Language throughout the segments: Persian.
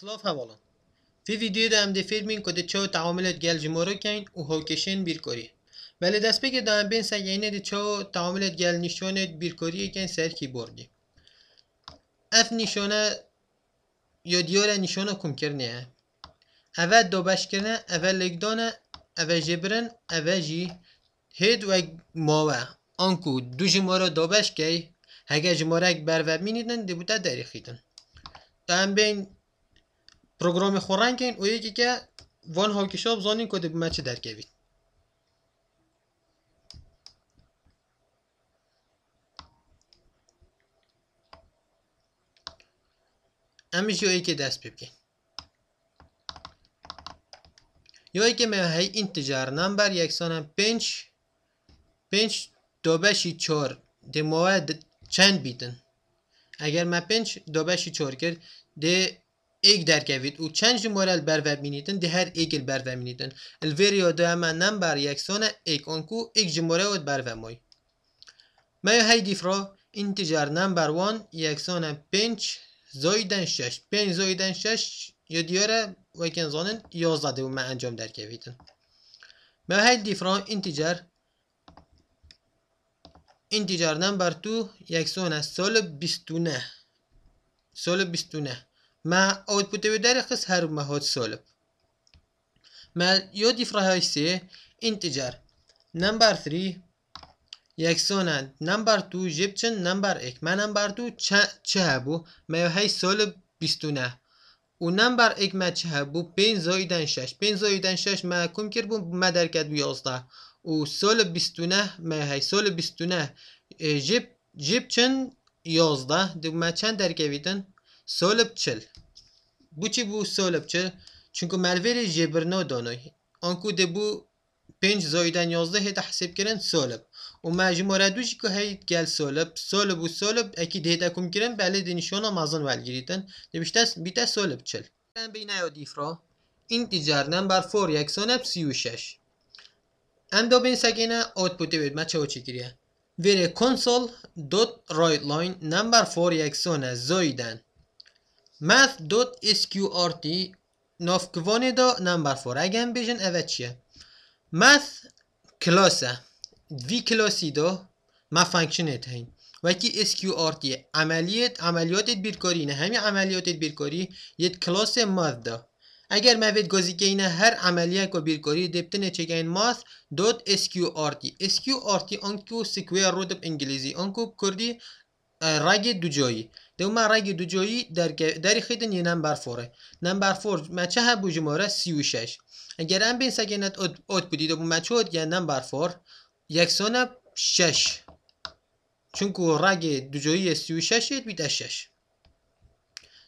سلاف هم بالان فی ویدیو دا هم دی فیلم این چه تعاملات گل جمعه رو و هاکشن بیر کارید بله دست بگه دا هم بین چه تعاملات گل نشونه بیر کارید سر کیبوردی. اف نشونه یا دیار نشانه کم کرنه اول دو بش کرنه اول لگدانه اول جبرن اول جی هید و ماوه آنکو دو جمعه رو دو بش کرنه هگه جمعه رو بروب مینیدن دی بوده داری خیدن. پروگرام خورن کن او یکی که وان ها کشاب زانین کده بیمه چه درکه بید امیش یا یکی دست ببکن یا یکی مهم های این تجار نمبر یکسانم پنچ پنچ دو بشی چار دی چند بیدن اگر ما پنچ دو بشی چار کرد ده ایگ درگوید او چند جمهوره بر و بینیدن ده هر ایگ بر و بینیدن الویر یاد اما نم بر یک سانه ایگ آنکو ایگ جمهوره اد بر و مای مای های دیفرا انتجار نم بر وان یک سانه پنج زایدن شش پنج زایدن شش یا دیاره وکن زانن یازده و من انجام درگویدن مای های دیفرا انتجار انتجار نم بر تو یک سانه سال بیستونه سال بیستونه اوت بوده به داره se هر ما هود Mas ما یو دیفره های سه نمبر تو چند نمبر یک من نمبر تو چه, چه هبو یو های بیستو نه و نمبر یک ما چه هبو پین زایدن شش پین زایدن شش ما کم کرد بو در کد بو یازده و سال بیستو نه یو بیستو جب چند یازده دو ما چند سالب چل، Buçi bu solib çil. Çünkü merveri jebirno donoy. Anku de بو پنج زایدن یازده هی تحسب کرن سالب و مجموع ردوش که هی گل سالب سالب و سالب اکی دیده کم کرن بله دینشون هم ازان ول گریدن نوشته بیته سالب چل من بین ایاد ایفرا انتیجر نمبر فور یکسان اب سی و شش ام اندا بین سگینه آت بوده بید ما چه ها چگیریه ویره کنسول دوت رایت لاین نمبر فور یکسان زایدن math.sqrt دا نمبر نمبر 4 هم بیشن اوه چیه math کلاسه دوی کلاسی دا ما function etain وکی SQRT عملیت عملیات بیرکاری نه همین عملیات بیرکاری یک کلاس math دا اگر ما وید گازی که اینه هر عملیه که بیرکاری دبتنه چگین ماث math.sqrt SQRT SQRT آنکو سکویر رو دب انگلیزی آنکو کردی رگ دو جایی de uma rádio do joy در خیدن نمبر فوره نمبر فور مچه ها بو جماره 36 اگر ام بین سگنت اوت بدید بو مچه اوت یا نمبر فور یکسانه 6 چونکو رگ دو جایی 36 بیت 6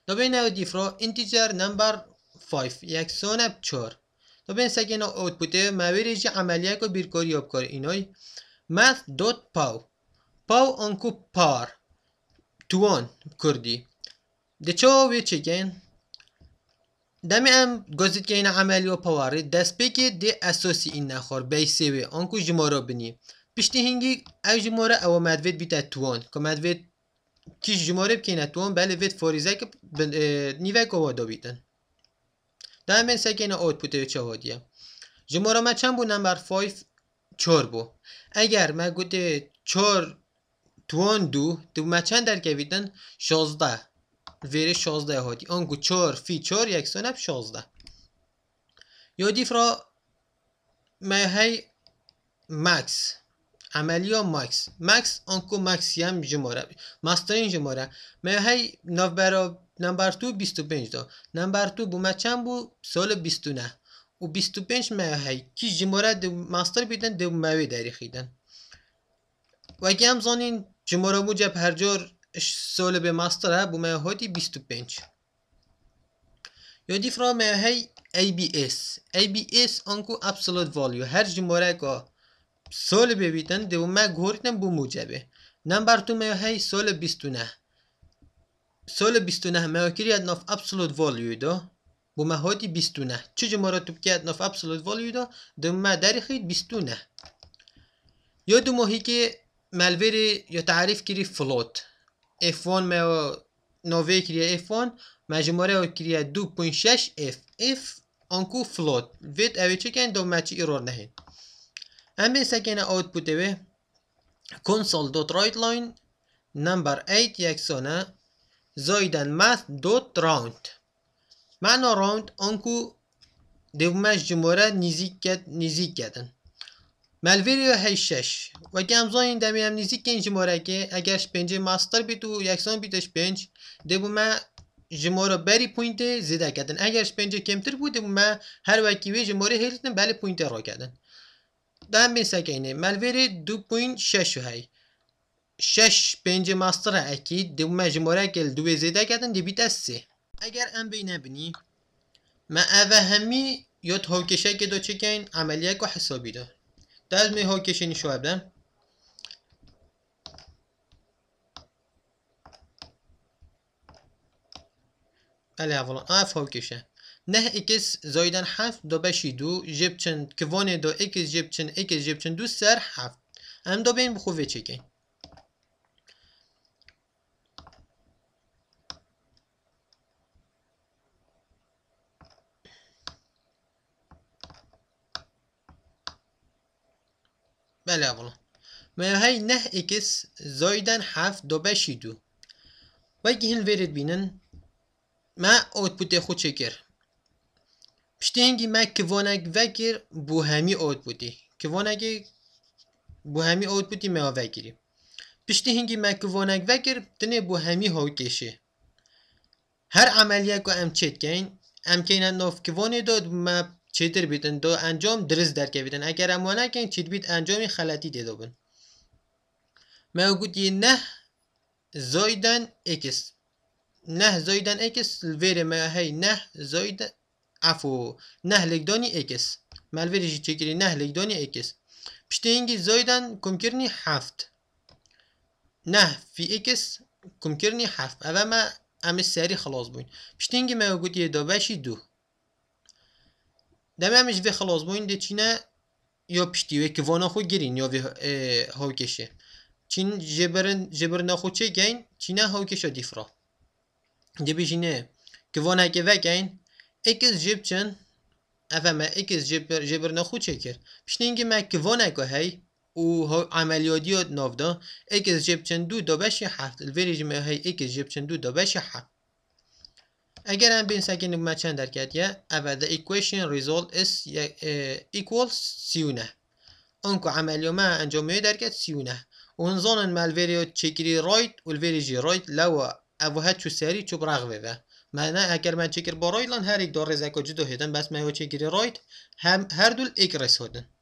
دو بین او دیفرا انتیجر نمبر 5 یکسانه 4 دو بین سگن اوت بوده موریج عملیه که بیرکاری آبکار اینای math.pow پاو انکو پار توان کردی. De چه ve çeken دمی ام گزید که این عملی و پواری دست بگی دی اساسی این نخور بیسی و آنکو جمارا بینی پشتی هنگی او جماره او مدوید بیت توان که مدوید کیش جماره بکین توان بله وید فاریزه که نیوه که وادا بیدن در همین سکین آت پوته چه هادیه جماره ما چند بود نمبر 5 چور بود اگر من گوده دو دو Dümmeçen گویدن 16. ویری 16 hadi. Angu چار فی چار یک سانب 16. یادی را مهی مکس عملی مکس مکس آنکو مکسی هم جماره مسترین جماره مهی نفبرا نمبر تو پنج دا نمبر تو بو مچن بو سال 29 و 25 مهی کی جماره دو مستر بیدن دو موی داری خیدن و اگه هم زانین جمهور بود جب هر جور سال به ماستر ها بو میه هایتی یادی های ای بی ایس ای بی ایس آنکو والیو هر جمهور ها که سال بیتن دو میه گوریتن بو موجبه نمبر تو می های سال بیست و نه سال بیست و نه میه کریاد دو بو چه تو بکیاد والیو دو دو میه داری خیلی نه یا دو که یا تعریف كري فلوت F1 ما نوفي كريا F1 مجموعه كريا 2.6 F F انكو فلوت فيت اوي چکن دو ماتشی ایرور نهین همین سکن آوتپوت به کنسول دوت رایت لاین نمبر 8 یکسانه زایدن مست دوت راوند معنا راوند آنکو دو مجموعه نزیک کردن Malware H6 و گمزاین دمی هم که این جماره که اگر شپنجه ماستر بیتو یکسان بیتش ده بو ما جماره بری پوینت زیده کدن اگرش بینجه کمتر بود ده بو ما هر وکی وی جماره هیلتن بلی پوینت را کدن ده هم بین سکه اینه ملویر دو پوینت شش های شش بینجه ماستر اکی ده بو ما جماره کل دو زیده کردن دبیت از سه اگر ام بینه نبینی ما اوه همی یا تاوکشه که دو چکن عملیه که حسابی دار Tell me how can you show up then? نه اکس زایدن هفت دو بشی دو جبچن دو اکس جبچن اکس جبچن دو سر هفت هم دو بین بخوه چکین بله اولا، ما نه اکس زایدن هفت دو بشی دو و اگه هن ویرد بینن ما اوتپوت خود چکر پشتی هنگی ما کوانک وگر بو همی اوتپوتی کوانک بو همی اوتپوتی ما وگری پشتی هنگی ما کوانک وگر تنه بو همی ها کشه هر عملیه که ام چید کن ام کنه نوف کوانه داد ما چیتر بیتن دو انجام درز درک بیتن اگر اما نکن چیت بیت انجامی خلطی دیده بن موجود یه نه زایدن اکس نه زایدن اکس ویر ما هی نه زایدن عفو نه لگدانی اکس جی چکری نه لگدانی اکس پشت اینگی زایدن کم کرنی هفت نه فی اکس کم کرنی هفت اوه ما امی سری خلاص بوین پشت اینگی موجود یه دو بشی دو دەمامش بێ خلاص بووین دەچینە یا پشتیوێکی خو گرین یا هاوکێشێ چین ژێبرن ژێبر ناخۆ چێگەین چینە هاوکێشە دیفرا دەبیژینێ کە وانەکە وەگەین ئەکس ژێب چەند ئەفەمە ئەکس ژێبر نەخۆ چێکرد پشتینگی مە کە وانەکە هەی و ها نافده اکس جب چند دو دو بشی هفت الوریج جمعه هی اکس جب چند دو دو بشی هفت اگر هم به این سگه ما چند در کردیه اول the equation result is اه، equals 39 انكو عمليو ما انجام ميو دركت 39 ونظن ما الفيريو تشيكري رايت والفيريجي رايت لو ابو هاتشو ساري تشو برغبه به معناه اگر من چکر با رایلان هر یک دار رزکا جدا هدن بس من چکر رایت هم هر دول اکرس هدن